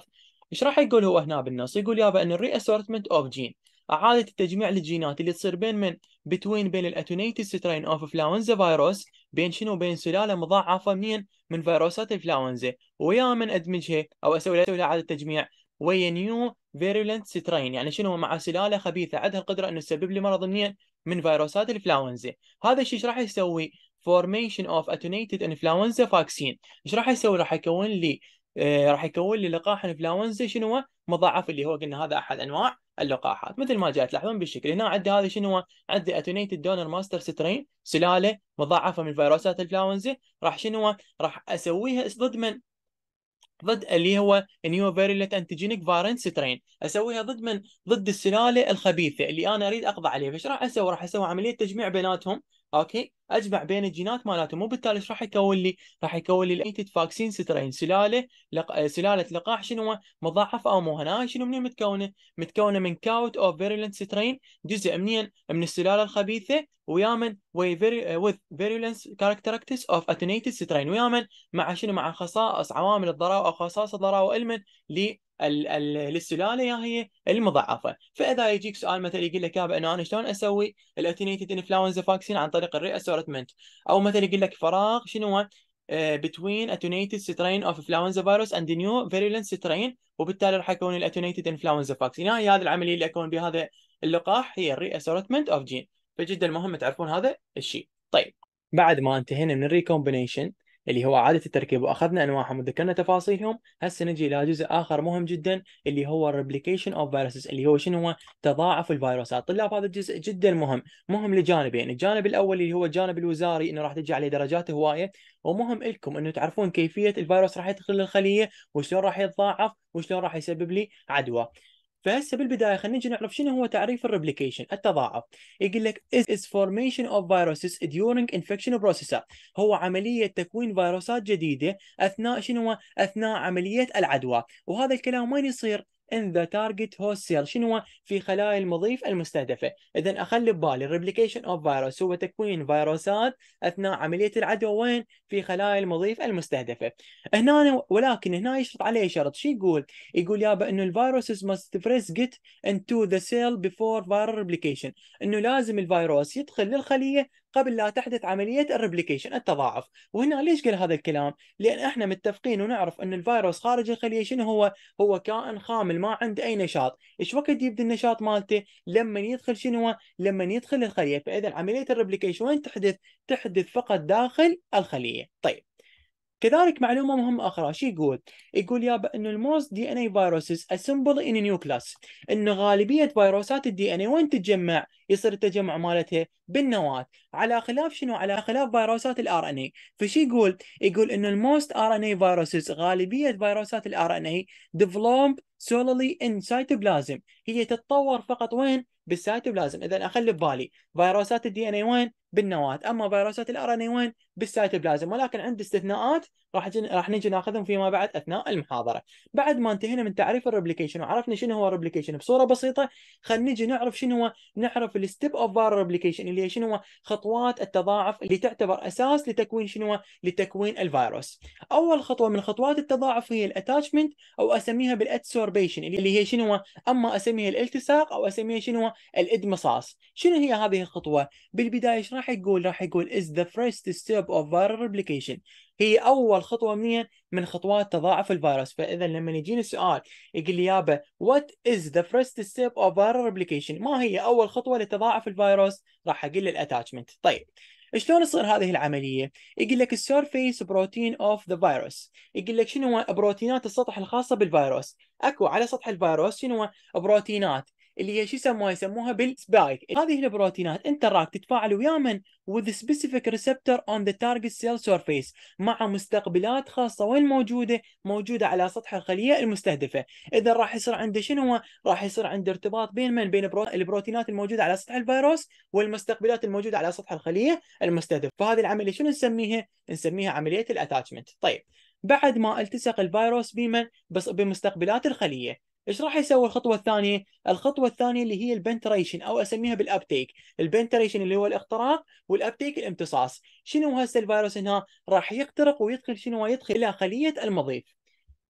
ايش راح يقول هو هنا بالنص يقول يابا ان الري اسورتمنت اوف جين اعاده التجميع للجينات اللي تصير بين من بتوين بين الاتونيتد سترين اوف فلاونزا فيروس بين شنو بين سلاله مضاعفه منين من فيروسات الفلاونزا ويا من ادمجها او اسوي لها اعاده تجميع ويا نيو فيرولنت سترين يعني شنو مع سلاله خبيثه عندها القدره انه تسبب لي مرض منين من فيروسات الانفلونزا هذا الشيء ايش راح يسوي formation of attenuated influenza vaccine ايش راح يسوي راح يكون لي آه، راح يكون لي لقاح انفلونزا شنو مضاعف اللي هو قلنا هذا احد انواع اللقاحات مثل ما جاءت تلاحظون بالشكل هنا عندي هذا شنو عندي اتونيتد دونر ماستر سترين سلاله مضاعفه من فيروسات الانفلونزا راح شنو راح اسويها ضد من ضد اللي هو نيو فيريلت انتيجينيك فارنت سترين اسويها ضد من ضد السلاله الخبيثه اللي انا اريد اقضي عليها فايش راح اسوي راح اسوي عمليه تجميع بيناتهم اوكي اجمع بين الجينات مالته مو بالتالي ايش راح يكون لي؟ راح يكون لي الايتد فاكسين سترين سلاله لق... آه، سلاله لقاح شنو مضاعف او مهنا شنو منين متكونه؟ متكونه من كاوت اوف فيرولنت سترين جزء منين؟ من السلاله الخبيثه ويا من وذ فيرولنس كاركتركتس اوف اتنيتد سترين ويا من مع شنو مع خصائص عوامل الضراوه او خصائص الضراوه المن للسلاله يا هي المضاعفه فاذا يجيك سؤال مثلا يقول لك يابا انه انا شلون اسوي الاتينيتد انفلونزا فاكسين عن طريق الري اسورتمنت او مثلا يقول لك فراغ شنو بتوين اتونيتد سترين اوف انفلونزا فيروس اند نيو فيرولنت سترين وبالتالي راح يكون الاتونيتد انفلونزا فاكسين هاي هذه العمليه اللي اكون بهذا اللقاح هي الري اسورتمنت اوف جين فجدا مهم تعرفون هذا الشيء طيب بعد ما انتهينا من الريكومبينيشن اللي هو إعادة التركيب وأخذنا أنواعهم وذكرنا تفاصيلهم هسه نجي إلى جزء آخر مهم جدا اللي هو replication of viruses اللي هو شنو هو تضاعف الفيروسات طلاب هذا الجزء جدا مهم مهم لجانبين يعني الجانب الأول اللي هو الجانب الوزاري إنه راح تجي عليه درجات هواية ومهم لكم إنه تعرفون كيفية الفيروس راح يدخل الخلية وشلون راح يتضاعف وشلون راح يسبب لي عدوى فهسه بالبدايه خلينا نجي نعرف شنو هو تعريف الريبليكيشن التضاعف يقول لك is formation of viruses during infection process هو عمليه تكوين فيروسات جديده اثناء شنو اثناء عمليه العدوى وهذا الكلام وين يصير ان ذا تارجت هوست سيل شنو هو في خلايا المضيف المستهدفه اذا اخلي ببالي الريبليكيشن اوف فيروس هو تكوين فيروسات اثناء عمليه العدوى وين في خلايا المضيف المستهدفه هنا ولكن هنا يشرط عليه شرط شو يقول يقول يابا انه الفيروسز must first get into the cell before viral replication انه لازم الفيروس يدخل للخليه قبل لا تحدث عمليه الريبليكيشن التضاعف وهنا ليش قال هذا الكلام لان احنا متفقين ونعرف ان الفيروس خارج الخليه شنو هو هو كائن خامل ما عنده اي نشاط ايش وقت يبدا النشاط مالته لما يدخل شنو لما يدخل الخليه فاذا عمليه الريبليكيشن وين تحدث تحدث فقط داخل الخليه طيب كذلك معلومه مهمه اخرى شو يقول؟ يقول يابا انه الموست دي ان اي فيروسز اسمبل ان نيو كلاس انه غالبيه فيروسات الدي ان اي وين تتجمع؟ يصير التجمع مالتها بالنواه على خلاف شنو؟ على خلاف فيروسات الار ان اي فشو يقول؟ يقول انه الموست ار ان اي فيروسز غالبيه فيروسات الار ان اي ديفلوب سولولي ان سايتوبلازم هي تتطور فقط وين؟ بالسيتوبلازم لازم اذا اخلي ببالي فيروسات الدي ان اي وين بالنواة اما فيروسات الار ان اي وين بالسيتوبلازم لازم ولكن عند استثناءات راح جن... راح نجي ناخذهم فيما بعد اثناء المحاضره بعد ما انتهينا من تعريف الريبليكيشن وعرفنا شنو هو الريبليكيشن بصوره بسيطه خلينا نجي نعرف شنو هو نعرف الستيب اوف فار ريبليكيشن اللي هي شنو هو خطوات التضاعف اللي تعتبر اساس لتكوين شنو هو لتكوين الفيروس اول خطوه من خطوات التضاعف هي الاتاتشمنت او اسميها بالادسوربيشن اللي هي شنو هو اما اسميها الالتصاق او اسميها شنو الادمصاص شنو هي هذه الخطوه بالبدايه ايش راح يقول راح يقول is the first step of viral replication هي اول خطوه من من خطوات تضاعف الفيروس فاذا لما يجيني السؤال يقول لي يابا what is the first step of viral replication ما هي اول خطوه لتضاعف الفيروس راح اقول الاتاتشمنت طيب شلون تصير هذه العمليه؟ يقول لك السيرفيس بروتين اوف ذا فيروس، يقول لك شنو هو بروتينات السطح الخاصه بالفيروس، اكو على سطح الفيروس شنو هو بروتينات اللي هي شو يسموها يسموها بالسبايك هذه البروتينات راك تتفاعل ويا من وذ سبيسيفيك ريسبتور اون ذا تارجت سيل سيرفيس مع مستقبلات خاصة وين موجودة؟ موجودة على سطح الخلية المستهدفة إذا راح يصير عنده شنو راح يصير عنده ارتباط بين من؟ بين البروتينات الموجودة على سطح الفيروس والمستقبلات الموجودة على سطح الخلية المستهدفة فهذه العملية شنو نسميها؟ نسميها عملية الاتاتشمنت طيب بعد ما التصق الفيروس بمن بمستقبلات الخليه ايش راح يسوي الخطوه الثانيه؟ الخطوه الثانيه اللي هي البنتريشن او اسميها بالابتيك، البنتريشن اللي هو الاختراق والابتيك الامتصاص، شنو هسه الفيروس هنا؟ راح يخترق ويدخل شنو يدخل الى خليه المضيف.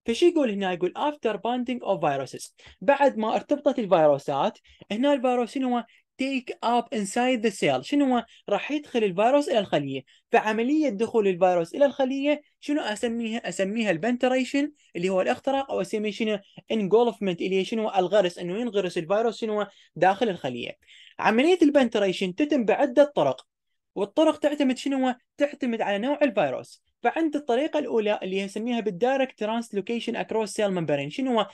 فشي يقول هنا يقول افتر bonding اوف فيروسز، بعد ما ارتبطت الفيروسات هنا الفيروس شنو take up inside the cell شنو هو راح يدخل الفيروس الى الخليه فعمليه دخول الفيروس الى الخليه شنو اسميها اسميها البنتريشن اللي هو الاختراق او اسميها شنو انغولفمنت اللي هي شنو الغرس انه ينغرس الفيروس شنو داخل الخليه عمليه البنتريشن تتم بعده طرق والطرق تعتمد شنو تعتمد على نوع الفيروس فعند الطريقه الاولى اللي نسميها بالدايركت ترانسلوكيشن اكروس سيل ممبرين شنو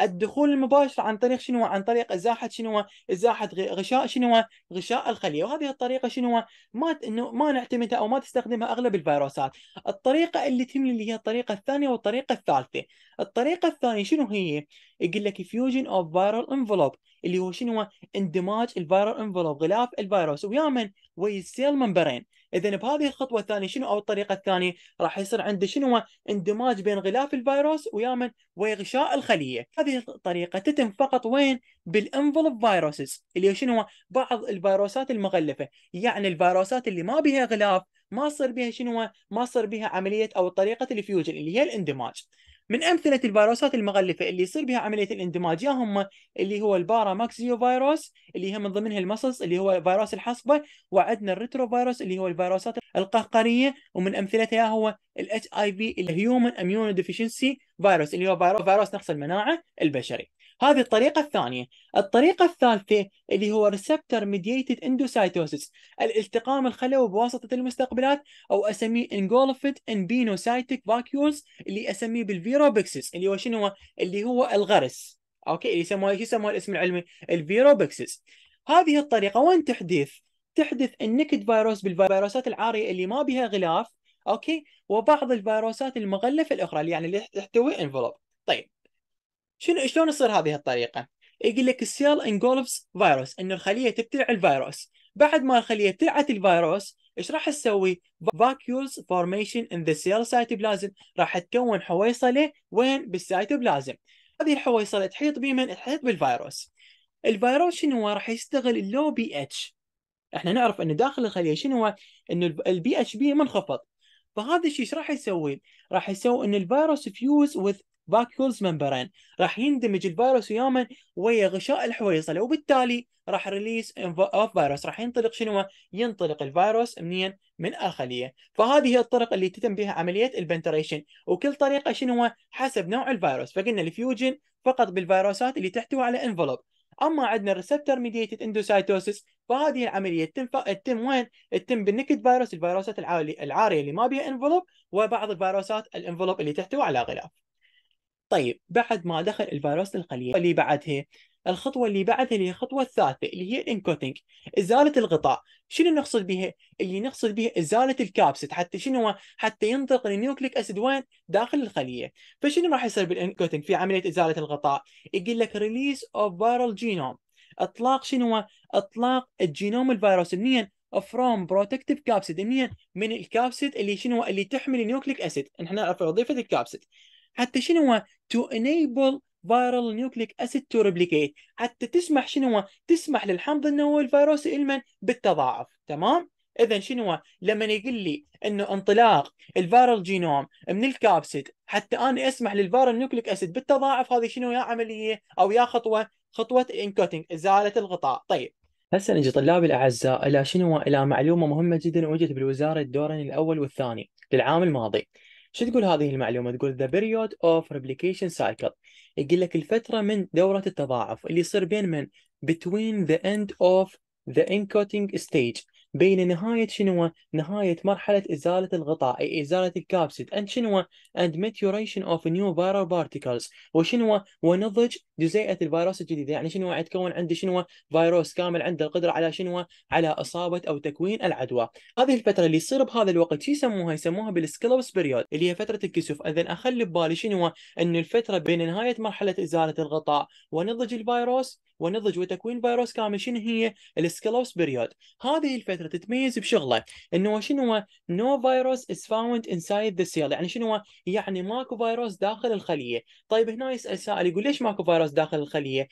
الدخول المباشر عن طريق شنو عن طريق ازاحه شنو ازاحه غشاء شنو غشاء الخليه وهذه الطريقه شنو ما انه ما نعتمدها او ما تستخدمها اغلب الفيروسات الطريقه اللي تملي اللي هي الطريقه الثانيه والطريقه الثالثه الطريقه الثانيه شنو هي يقول لك فيوجن اوف فايرال انفلوب اللي هو شنو اندماج الفيرال انفلوب غلاف الفيروس ويا من ويسيل منبرين اذا بهذه الخطوه الثانيه شنو او الطريقه الثانيه راح يصير عنده شنو اندماج بين غلاف الفيروس ويامن وغشاء الخليه هذه الطريقه تتم فقط وين بالانفلوب فيروسز اللي شنو بعض الفيروسات المغلفه يعني الفيروسات اللي ما بها غلاف ما صار بها شنو ما صار بها عمليه او طريقه الفيوجن اللي هي الاندماج من امثله الفيروسات المغلفه اللي يصير بها عمليه الاندماج يا هم اللي هو ماكسيو فيروس اللي هي من ضمنها المصص اللي هو فيروس الحصبه وعندنا الريترو فيروس اللي هو الفيروسات القهقريه ومن امثلتها هو الاتش اي في الهيومن أميونو ديفيشنسي فيروس اللي هو فيروس نقص المناعه البشري هذه الطريقة الثانية الطريقة الثالثة اللي هو receptor mediated endocytosis الالتقام الخلوي بواسطة المستقبلات أو أسميه engulfed enbinocytic vacuoles اللي أسميه بالفيروبكسس اللي هو شنو هو اللي هو الغرس أوكي اللي يسموه يسموه الاسم العلمي الفيروبكسس هذه الطريقة وين تحدث؟ تحدث النكد فيروس بالفيروسات العارية اللي ما بها غلاف أوكي وبعض الفيروسات المغلفة الأخرى اللي يعني اللي تحتوي انفلوب طيب شنو شلون يصير هذه الطريقه؟ يقول لك السيل انجولفز فيروس انه الخليه تبتلع الفيروس بعد ما الخليه ابتلعت الفيروس ايش راح تسوي؟ فاكيولز فورميشن ان ذا سيل سايتوبلازم راح تكون حويصله وين بالسايتوبلازم هذه الحويصله تحيط بمن؟ تحيط بالفيروس الفيروس شنو هو؟ راح يستغل اللو بي اتش احنا نعرف انه داخل الخليه شنو انه البي اتش بي منخفض فهذا الشيء ايش راح يسوي؟ راح يسوي ان الفيروس فيوز وذ فاكيولز ممبرين راح يندمج الفيروس وياما ويا غشاء الحويصله وبالتالي راح ريليس اوف فيروس راح ينطلق شنو ينطلق الفيروس منين من الخليه فهذه هي الطرق اللي تتم بها عمليه البنتريشن وكل طريقه شنو حسب نوع الفيروس فقلنا الفيوجن فقط بالفيروسات اللي تحتوي على انفلوب اما عندنا الريسبتر ميديتد اندوسايتوسيس فهذه العمليه تتم ف... تتم وين؟ تتم بالنكد فيروس الفيروسات العاريه اللي ما بها انفلوب وبعض الفيروسات الانفلوب اللي تحتوي على غلاف. طيب بعد ما دخل الفيروس للخلية اللي بعدها الخطوة اللي بعدها اللي هي الخطوة الثالثة اللي هي الانكوتنج إزالة الغطاء شنو نقصد بها؟ اللي نقصد بها إزالة الكابسيد حتى شنو حتى ينطلق النيوكليك أسيد وين؟ داخل الخلية فشنو راح يصير بالانكوتنج في عملية إزالة الغطاء؟ يقول لك ريليس أوف فيرال جينوم اطلاق شنو؟ اطلاق الجينوم الفيروس منين؟ فروم بروتكتيف كابسيد منين؟ من الكابسيد اللي شنو اللي تحمل النيوكليك اسيد، احنا نعرف وظيفه الكابسيد، حتى شنو هو انيبل enable نيوكليك اسيد تو ريبليكيت حتى تسمح شنو تسمح للحمض النووي الفيروسي المن بالتضاعف تمام اذا شنو لما يقول لي انه انطلاق الفيرال جينوم من الكابسيد حتى انا اسمح للفيرال نيوكليك اسيد بالتضاعف هذه شنو يا عمليه او يا خطوه خطوه انكوتنج ازاله الغطاء طيب هسه نجي طلابي الاعزاء الى شنو الى معلومه مهمه جدا وجدت بالوزاره الدورين الاول والثاني للعام الماضي شو تقول هذه المعلومه تقول the period of replication cycle يقول لك الفتره من دوره التضاعف اللي يصير بين من between the end of the encoding stage بين نهاية شنو نهاية مرحلة إزالة الغطاء أي إزالة الكابسيد أن شنو and maturation of new viral particles وشنو ونضج جزيئة الفيروس الجديدة يعني شنو يتكون عندي شنو فيروس كامل عنده القدرة على شنو على إصابة أو تكوين العدوى هذه الفترة اللي يصير بهذا الوقت شو يسموها يسموها بالسكلوس بريود اللي هي فترة الكسوف إذا أخلي ببالي شنو أن الفترة بين نهاية مرحلة إزالة الغطاء ونضج الفيروس ونضج وتكوين فيروس كامل شنو هي السكلوس بريود هذه الفتره تتميز بشغله انه شنو هو نو فيروس از فاوند انسايد ذا سيل يعني شنو يعني ماكو فيروس داخل الخليه طيب هنا يسال سائل يقول ليش ماكو فيروس داخل الخليه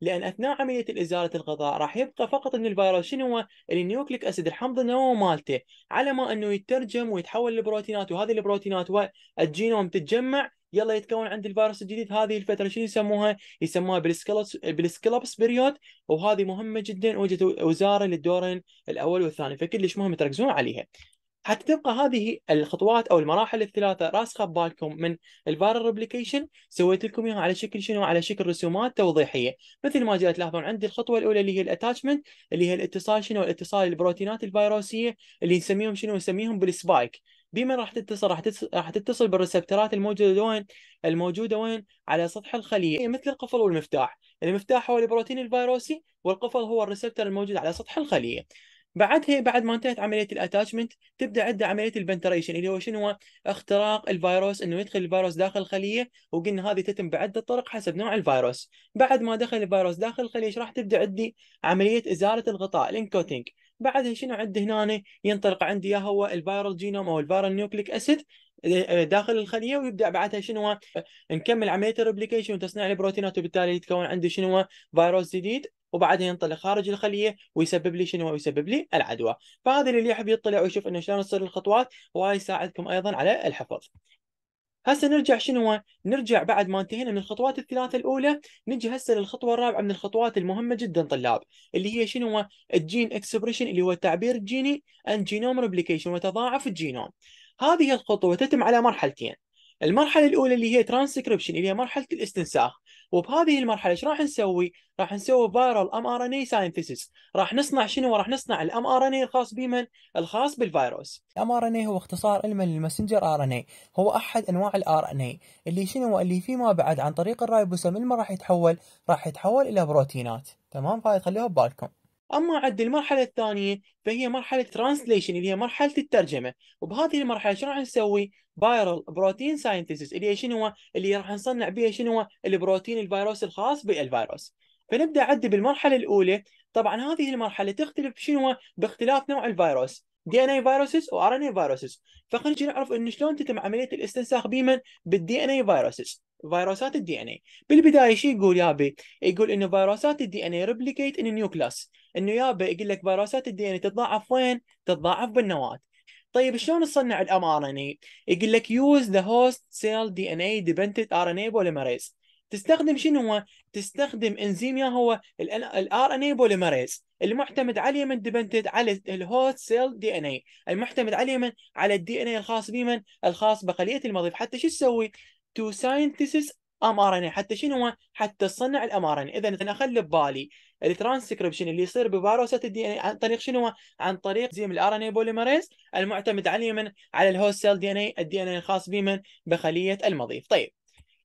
لان اثناء عمليه ازاله الغطاء راح يبقى فقط ان الفيروس شنو هو النيوكليك اسيد الحمض النووي مالته على ما انه يترجم ويتحول لبروتينات وهذه البروتينات والجينوم تتجمع يلا يتكون عند الفيروس الجديد هذه الفتره شو يسموها؟ يسموها بالسكلبس بريود وهذه مهمه جدا وجدت وزاره للدورين الاول والثاني فكلش مهم تركزون عليها. حتى تبقى هذه الخطوات او المراحل الثلاثه راسخه ببالكم من الفايرال ريبليكيشن سويت لكم اياها على شكل شنو على شكل رسومات توضيحيه مثل ما جاء تلاحظون عندي الخطوه الاولى اللي هي الاتاتشمنت اللي هي الاتصال شنو الاتصال البروتينات الفيروسيه اللي نسميهم شنو نسميهم بالسبايك بما راح تتصل راح تتصل راح تتصل بالريسبترات الموجوده وين الموجوده وين على سطح الخليه مثل القفل والمفتاح المفتاح هو البروتين الفيروسي والقفل هو الريسبتر الموجود على سطح الخليه بعدها بعد ما انتهت عمليه الاتاتشمنت تبدا عندها عمليه البنتريشن اللي هو شنو هو اختراق الفيروس انه يدخل الفيروس داخل الخليه وقلنا هذه تتم بعده طرق حسب نوع الفيروس بعد ما دخل الفيروس داخل الخليه راح تبدا عندي عمليه ازاله الغطاء الانكوتينج بعدها شنو عنده هنا ينطلق عندي يا هو الفايرال جينوم او الفايرال نيوكليك اسيد آه، آه، داخل الخليه ويبدا بعدها شنو نكمل عمليه الريبليكيشن وتصنيع البروتينات وبالتالي يتكون عندي شنو فيروس جديد وبعدها ينطلق خارج الخليه ويسبب لي شنو ويسبب لي العدوى فهذا اللي يحب يطلع ويشوف انه شلون تصير الخطوات وهاي يساعدكم ايضا على الحفظ هسه نرجع شنو نرجع بعد ما انتهينا من الخطوات الثلاثه الاولى نجي هسه للخطوه الرابعه من الخطوات المهمه جدا طلاب اللي هي شنو الجين اكسبريشن اللي هو التعبير الجيني اند جينوم ريبليكيشن وتضاعف الجينوم هذه الخطوه تتم على مرحلتين المرحله الاولى اللي هي ترانسكريبشن اللي هي مرحله الاستنساخ وبهذه المرحله ايش راح نسوي؟ راح نسوي فايرال ام ار ان اي ساينثيسيس، راح نصنع شنو؟ راح نصنع الام ار ان اي الخاص بمن؟ الخاص بالفيروس. الام ار ان اي هو اختصار علما للمسنجر ار ان اي، هو احد انواع الار ان اي اللي شنو اللي فيما بعد عن طريق الرايبوسوم المهم راح يتحول راح يتحول الى بروتينات، تمام؟ فهاي خليها ببالكم. اما عند المرحله الثانيه فهي مرحله ترانسليشن اللي هي مرحله الترجمه وبهذه المرحله شنو راح نسوي فايرال بروتين ساينتسيس اللي هي شنو اللي راح نصنع بها شنو هو البروتين الفيروس الخاص بالفيروس فنبدا عد بالمرحله الاولى طبعا هذه المرحله تختلف شنو باختلاف نوع الفيروس دي ان اي فيروسز وار ان اي فيروسز فخلينا نعرف انه شلون تتم عمليه الاستنساخ بمن بالدي ان اي فيروسز فيروسات الدي ان اي بالبدايه شو يقول يابي يقول انه فيروسات الدي ان اي ريبليكيت ان كلاس انه يابي يقول لك فيروسات الدي ان اي تتضاعف وين تتضاعف بالنواه طيب شلون تصنع الام ار ان اي يقول لك يوز ذا هوست سيل دي ان اي ديبندنت ار ان اي بوليمريز تستخدم شنو هو؟ تستخدم انزيم يا هو الار ان اي بوليمريز المعتمد عليه من ديبندنت على الهوست سيل دي ان اي المعتمد عليه من على الدي ان اي الخاص بمن؟ الخاص بخليه المضيف حتى شو تسوي؟ تو ساينتسيس ام ار ان اي حتى شنو هو؟ حتى تصنع الام ار ان اي اذا انا اخلي ببالي الترانسكربشن اللي يصير بفيروسات الدي ان اي عن طريق شنو؟ هو؟ عن طريق زي الار ان اي بوليمريز المعتمد عليه من على الهوست سيل دي ان اي الدي ان اي الخاص بمن بخليه المضيف طيب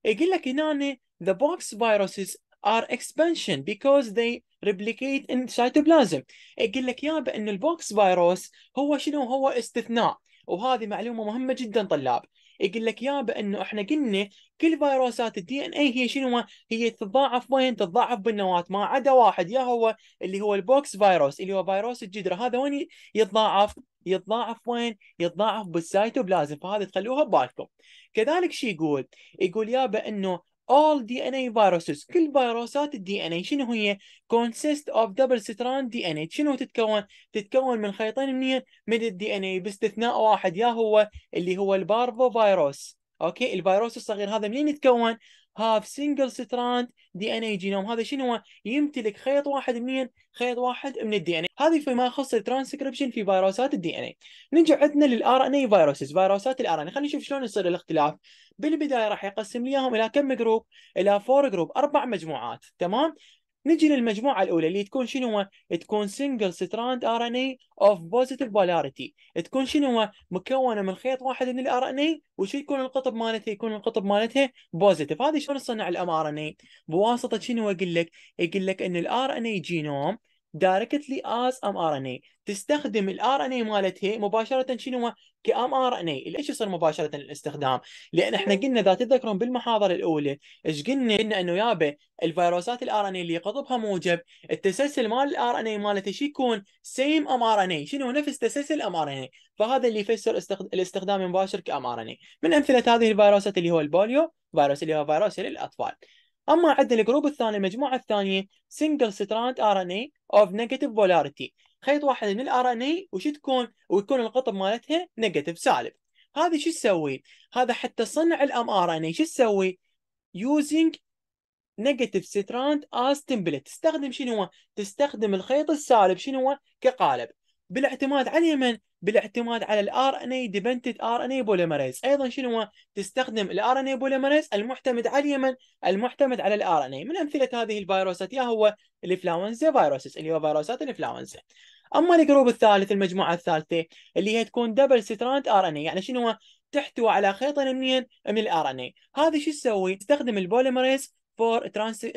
يقول لك هنا the box viruses are expansion because they replicate in cytoplasm يقول لك يابا ان البوكس فيروس هو شنو هو استثناء وهذه معلومه مهمه جدا طلاب يقول لك يابا انه احنا قلنا كل فيروسات الدي ان اي هي شنو هي تتضاعف وين تتضاعف بالنواه ما عدا واحد يا هو اللي هو البوكس فيروس اللي هو فيروس الجدره هذا وين يتضاعف يتضاعف وين يتضاعف بالسايتوبلازم فهذا تخلوها ببالكم كذلك شو يقول يقول يابا انه all DNA viruses كل فيروسات الدي ان اي شنو هي؟ consist of double strand DNA شنو تتكون؟ تتكون من خيطين منين؟ من الدي ان اي باستثناء واحد يا هو اللي هو البارفو فيروس اوكي الفيروس الصغير هذا منين يتكون؟ هاف سنجل ستراند دي ان اي جينوم هذا شنو يمتلك خيط واحد منين خيط واحد من الدي ان اي هذه فيما يخص الترانسكريبشن في فيروسات الدي ان اي نجي عندنا للار ان اي فيروسز فيروسات الار ان اي خلينا نشوف شلون يصير الاختلاف بالبدايه راح يقسم لي اياهم الى كم جروب الى فور جروب اربع مجموعات تمام نجي للمجموعه الاولى اللي تكون شنو هو؟ تكون سنجل ستراند ار ان اي اوف بوزيتيف بولاريتي تكون شنو هو؟ مكونه من خيط واحد من الار ان اي وشو يكون القطب مالتها يكون القطب مالتها بوزيتيف هذه شلون تصنع الام ار ان اي بواسطه شنو اقول لك اقول لك ان الار ان اي جينوم دايركتلي از ام ار ان اي تستخدم الار ان اي مالتها مباشره شنو كام ار ان اي ليش يصير مباشره الاستخدام لان احنا قلنا اذا تتذكرون بالمحاضره الاولى ايش قلنا قلنا انه يابا الفيروسات الار ان اي اللي يقضبها موجب التسلسل مال الار ان اي مالته شو يكون سيم ام ار ان اي شنو نفس تسلسل ام ار ان اي فهذا اللي يفسر الاستخدام المباشر كام ار ان اي من امثله هذه الفيروسات اللي هو البوليو فيروس اللي هو فيروس للاطفال اما عندنا الجروب الثاني المجموعه الثانيه سنجل ستراند ار ان اي اوف نيجاتيف بولاريتي خيط واحد من الار ان اي وش تكون ويكون القطب مالتها نيجاتيف سالب هذه شو تسوي؟ هذا حتى صنع الام ار ان اي شو تسوي؟ يوزنج نيجاتيف ستراند از تمبلت تستخدم شنو؟ تستخدم الخيط السالب شنو؟ كقالب بالاعتماد على اليمن بالاعتماد على الار ان اي ديبندنت ار ان اي بوليمريز ايضا شنو تستخدم الار ان اي بوليمريز المعتمد على اليمن المعتمد على الار ان اي من امثله هذه الفيروسات يا هو الانفلونزا فيروس اللي هو فيروسات الانفلونزا اما الجروب الثالث المجموعه الثالثه اللي هي تكون دبل ستراند ار ان اي يعني شنو تحتوي على خيط منين من الار ان اي هذا شو تسوي تستخدم البوليمريز فور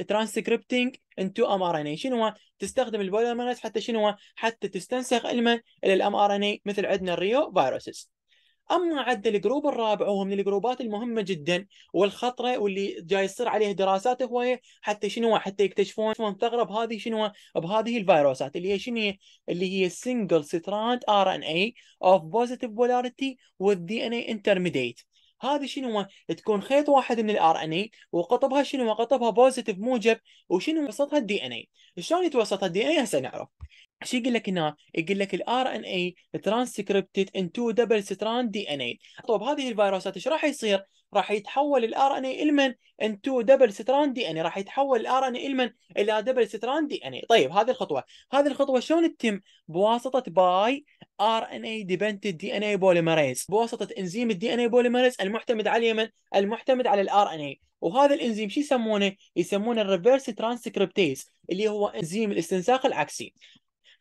ترانسكريبتنج انتو ام ار ان اي شنو تستخدم البوليمرز حتى شنو حتى تستنسخ الم الى الام ار ان اي مثل عندنا الريو فيروسز اما عند الجروب الرابع وهو من الجروبات المهمه جدا والخطره واللي جاي يصير عليه دراسات هوايه حتى شنو حتى يكتشفون ثغره بهذه شنو بهذه الفيروسات اللي هي شنو اللي هي سنجل ستراند ار ان اي اوف بوزيتيف بولاريتي والدي ان اي انترميديت هذه شنو تكون خيط واحد من الار ان اي وقطبها شنو قطبها بوزيتيف موجب وشنو وسطها الدي ان اي شلون يتوسطها الدي ان اي هسه نعرف ايش يقول لك هنا؟ يقول لك الار ان اي ترانسكريبتد ان تو دبل ستراند دي ان اي طب هذه الفيروسات ايش راح يصير؟ راح يتحول الار ان اي المن انتو دبل ستراند دي ان اي يعني راح يتحول الار ان اي المن الى دبل ستراند دي ان اي يعني طيب هذه الخطوه هذه الخطوه شلون تتم بواسطه باي ار ان اي ديبندنت دي ان اي بوليمريز بواسطه انزيم الدي ان اي بوليمريز المعتمد على اليمن المعتمد على الار ان اي وهذا الانزيم شو يسمونه يسمونه الريفرس ترانسكريبتيز اللي هو انزيم الاستنساخ العكسي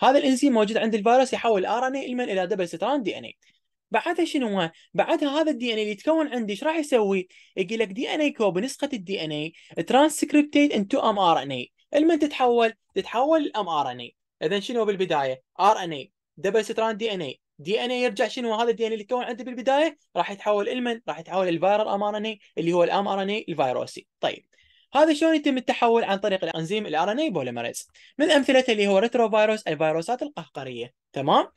هذا الانزيم موجود عند الفيروس يحول الار ان اي المن الى دبل ستراند دي ان اي يعني بعدها شنو هاي؟ بعدها هذا الدي ان اي اللي يتكون عندي ايش راح يسوي؟ يقول لك دي ان اي كوب نسخه الدي ان اي ترانسكريبتيد انتو ام ار ان اي، المن تتحول؟ تتحول الام ار ان اي، اذا شنو بالبدايه؟ ار ان اي دبل ستران دي ان اي، دي ان اي يرجع شنو هذا الدي ان اي اللي تكون عندي بالبدايه راح يتحول المن راح يتحول الفيرال ام ار ان اي اللي هو الام ار ان اي الفيروسي، طيب هذا شلون يتم التحول عن طريق الانزيم الار ان اي بوليمريز من امثلته اللي هو ريترو فيروس الفيروسات القهقريه تمام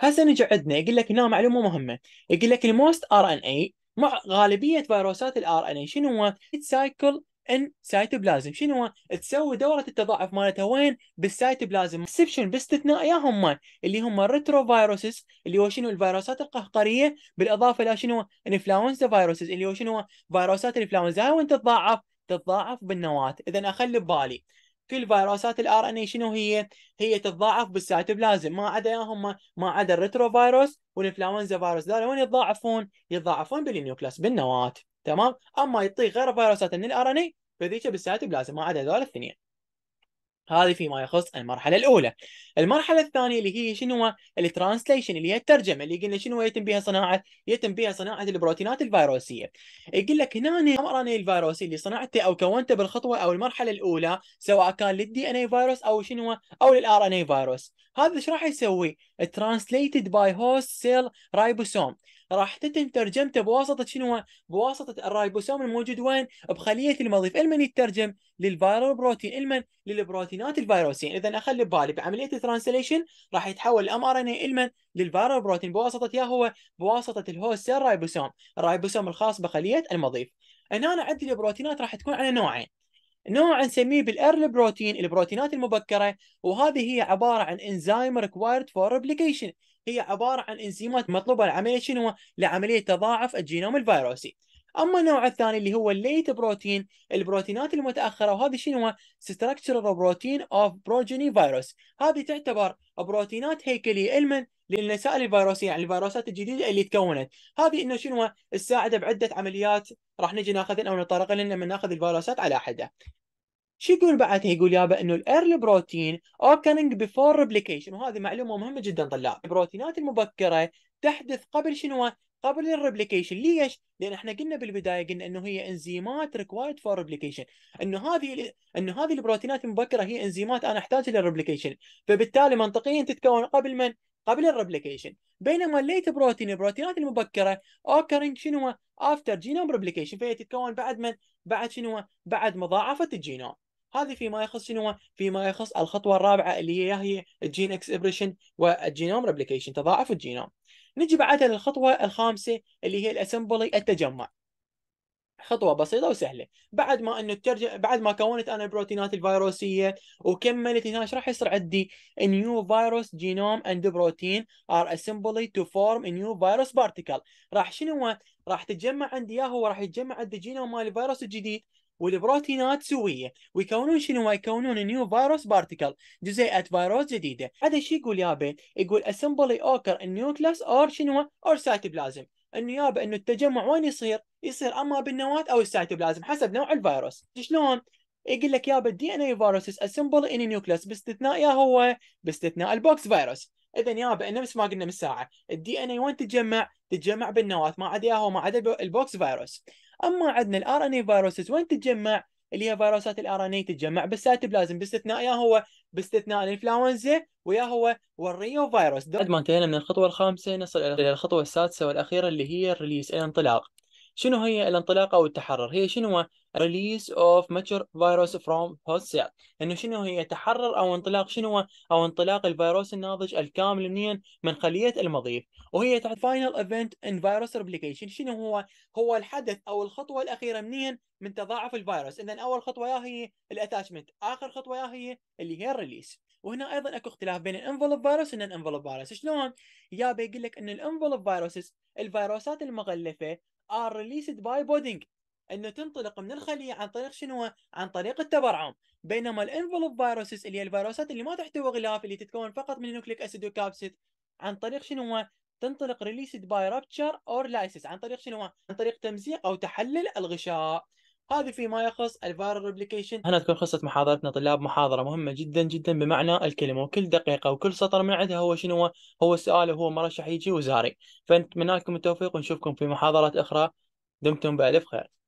هسه نجي عندنا يقول لك هنا معلومه مهمه يقول لك الموست ار ان اي مع غالبيه فيروسات الار ان اي شنو هو؟ سايكل ان سايتوبلازم شنو هو؟ تسوي دوره التضاعف مالتها وين؟ بالسايتوبلازم اكسبشن باستثناء يا هم اللي هم الريترو فيروسز اللي هو شنو الفيروسات القهقريه بالاضافه الى شنو؟ انفلونزا فيروسز اللي هو شنو؟ فيروسات الانفلونزا وين تتضاعف؟ تتضاعف بالنواه، اذا اخلي ببالي في الفيروسات الار ان اي شنو هي؟ هي تتضاعف بالسيتوبلازم ما عدا هم ما عدا الريترو فيروس والانفلونزا فيروس ذولا وين يتضاعفون؟ يتضاعفون بالنيوكلاس بالنواه تمام؟ اما يطيق غير فيروسات من الار ان اي فذيك بالسيتوبلازم ما عدا هذول الاثنين هذه فيما يخص المرحله الاولى المرحله الثانيه اللي هي شنو الترانسليشن اللي هي الترجمه اللي قلنا شنو يتم بها صناعه يتم بها صناعه البروتينات الفيروسيه يقول لك هنا الامر ان الفيروسي اللي صنعته او كونته بالخطوه او المرحله الاولى سواء كان للدي ان اي فيروس او شنو او للار ان اي فيروس هذا ايش راح يسوي ترانسليتد باي هوست سيل رايبوسوم راح تتم ترجمته بواسطه شنو؟ بواسطه الرايبوسوم الموجود وين؟ بخليه المضيف، المن يترجم للفيرال بروتين، المن للبروتينات الفيروسيه، اذا اخلي ببالي بعمليه الترانسليشن راح يتحول الام ار ان اي المن للفيرال بروتين بواسطه يا هو بواسطه الهوست سيل رايبوسوم، الرايبوسوم الخاص بخليه المضيف. هنا أنا عندي البروتينات راح تكون على نوعين، نوع نسميه بالارل بروتين البروتينات المبكره وهذه هي عباره عن انزيم ريكوايرد فور ريبليكيشن هي عباره عن انزيمات مطلوبه لعمليه شنو؟ لعمليه تضاعف الجينوم الفيروسي. اما النوع الثاني اللي هو الليت بروتين البروتينات المتاخره وهذه شنو ستراكشرال بروتين اوف بروجيني فيروس هذه تعتبر بروتينات هيكليه المن للنسائل الفيروسيه يعني الفيروسات الجديده اللي تكونت هذه انه شنو تساعده بعده عمليات راح نجي ناخذ او نتطرق لنا لما ناخذ الفيروسات على حده شو يقول بعدها يقول يابا انه الايرلي بروتين اوكرنج بيفور ريبليكيشن وهذه معلومه مهمه جدا طلاب البروتينات المبكره تحدث قبل شنو قبل الريبليكيشن ليش؟ لان احنا قلنا بالبدايه قلنا انه هي انزيمات ريكوايرد فور ريبليكيشن انه هذه انه هذه البروتينات المبكره هي انزيمات انا احتاجها للريبليكيشن فبالتالي منطقيا تتكون قبل من؟ قبل الريبليكيشن بينما الليت بروتين البروتينات المبكره اوكرنج شنو؟ افتر جينوم ريبليكيشن فهي تتكون بعد من؟ بعد شنو؟ بعد مضاعفه الجينوم هذه فيما يخص شنو فيما يخص الخطوه الرابعه اللي هي هي الجين اكسبريشن والجينوم ريبليكيشن تضاعف الجينوم نجي بعدها للخطوه الخامسه اللي هي الاسمبلي التجمع خطوة بسيطة وسهلة بعد ما انه الترجم بعد ما كونت انا البروتينات الفيروسية وكملت هنا ايش راح يصير عندي نيو فيروس جينوم اند بروتين ار اسمبلي تو فورم نيو فيروس بارتيكل راح شنو راح تتجمع عندي يا هو راح يتجمع عندي جينوم مال الفيروس الجديد والبروتينات سويه ويكونون شنو يكونون نيو فيروس بارتيكل جزيئه فيروس جديده هذا الشيء يقول يابي يقول اسمبلي اوكر النيوكلاس اور شنو اور سايتوبلازم انه يابا انه التجمع وين يصير؟ يصير اما بالنواه او السايتوبلازم حسب نوع الفيروس شلون؟ يقول لك يابا الدي ان اي فيروس اسمبل ان نيوكلاس باستثناء يا هو باستثناء البوكس فيروس اذا يابا نفس ما قلنا من ساعه الدي ان اي وين تتجمع؟ تتجمع بالنواه ما عدا يا هو ما عدا البوكس فيروس اما عندنا الار ان اي فيروسز وين تتجمع؟ اللي هي فيروسات الار ان اي تتجمع بالساتب لازم باستثناء يا هو باستثناء الانفلونزا ويا هو والريو فيروس بعد ما انتهينا من الخطوه الخامسه نصل الى الخطوه السادسه والاخيره اللي هي الريليس الانطلاق شنو هي الانطلاقه او التحرر هي شنو ريليس اوف ماتشر فيروس فروم هوست سيل انه شنو هي تحرر او انطلاق شنو او انطلاق الفيروس الناضج الكامل منين من خليه المضيف وهي تحت فاينل ايفنت ان فيروس ريبليكيشن شنو هو هو الحدث او الخطوه الاخيره منين من تضاعف الفيروس اذا اول خطوه يا هي الاتاشمنت اخر خطوه يا هي اللي هي الريليس وهنا ايضا اكو اختلاف بين الانفلوب فيروس ان الانفلوب فيروس شلون؟ يا بيقول لك ان الانفلوب فيروس الفيروسات المغلفه ار ريليسد باي بودينج انه تنطلق من الخليه عن طريق شنو؟ عن طريق التبرعم بينما الانفلوب فيروسز اللي هي الفيروسات اللي ما تحتوي غلاف اللي تتكون فقط من نوكليك اسيد وكابسيد عن طريق شنو؟ تنطلق ريليسد باي رابتشر اور لايسيس عن طريق شنو؟ عن طريق تمزيق او تحلل الغشاء هذه فيما يخص الفايرال ريبليكيشن هنا تكون خلصت محاضرتنا طلاب محاضرة مهمة جدا جدا بمعنى الكلمة وكل دقيقة وكل سطر من عندها هو شنو هو السؤال وهو مرشح يجي وزاري فنتمنى لكم التوفيق ونشوفكم في محاضرات أخرى دمتم بألف خير